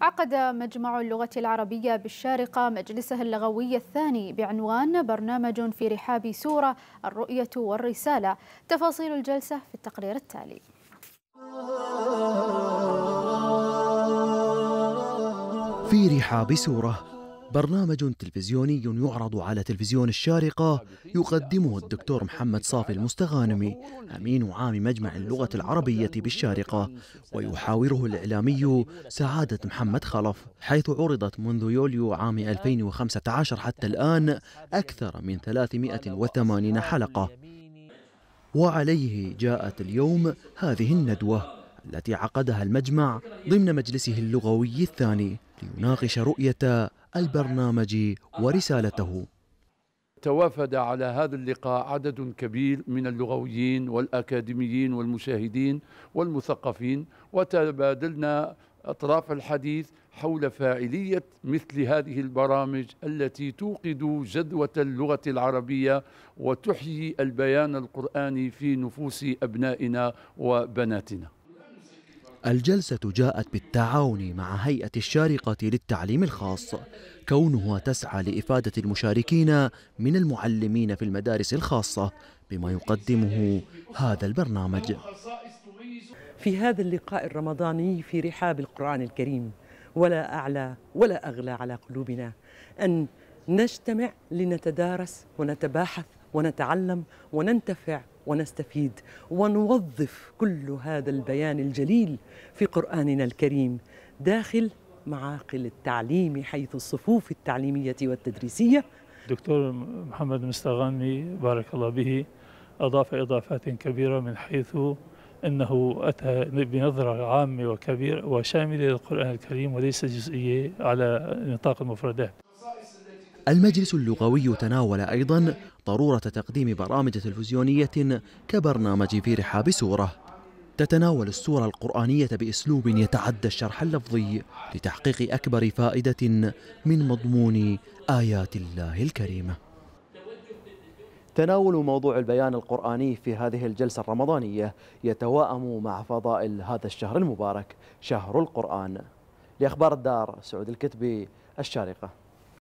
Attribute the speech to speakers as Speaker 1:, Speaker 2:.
Speaker 1: عقد مجمع اللغة العربية بالشارقة مجلسه اللغوي الثاني بعنوان برنامج في رحاب سورة الرؤية والرسالة تفاصيل الجلسة في التقرير التالي في رحاب سورة برنامج تلفزيوني يعرض على تلفزيون الشارقة يقدمه الدكتور محمد صافي المستغانمي أمين عام مجمع اللغة العربية بالشارقة ويحاوره الإعلامي سعادة محمد خلف حيث عرضت منذ يوليو عام 2015 حتى الآن أكثر من 380 حلقة وعليه جاءت اليوم هذه الندوة التي عقدها المجمع ضمن مجلسه اللغوي الثاني ليناقش رؤية البرنامج ورسالته
Speaker 2: توافد على هذا اللقاء عدد كبير من اللغويين والأكاديميين والمشاهدين والمثقفين وتبادلنا أطراف الحديث حول فاعلية مثل هذه البرامج التي توقد جذوة اللغة العربية وتحيي البيان القرآني في نفوس أبنائنا وبناتنا
Speaker 1: الجلسة جاءت بالتعاون مع هيئة الشارقة للتعليم الخاص كونها تسعى لإفادة المشاركين من المعلمين في المدارس الخاصة بما يقدمه هذا
Speaker 3: البرنامج في هذا اللقاء الرمضاني في رحاب القرآن الكريم ولا أعلى ولا أغلى على قلوبنا أن نجتمع لنتدارس ونتباحث ونتعلم وننتفع ونستفيد ونوظف كل هذا البيان الجليل في قرآننا الكريم داخل معاقل التعليم حيث الصفوف التعليمية والتدريسية دكتور محمد مستغانمي بارك الله به أضاف إضافات كبيرة من
Speaker 2: حيث أنه أتى بنظرة عامة وكبيرة وشاملة للقرآن الكريم وليس جزئية على نطاق المفردات
Speaker 1: المجلس اللغوي تناول أيضا ضرورة تقديم برامج تلفزيونية كبرنامج في رحاب سورة تتناول السورة القرآنية بأسلوب يتعدى الشرح اللفظي لتحقيق أكبر فائدة من مضمون آيات الله الكريمة تناول موضوع البيان القرآني في هذه الجلسة الرمضانية يتواءم مع فضائل هذا الشهر المبارك شهر القرآن لأخبار الدار سعود الكتبي الشارقة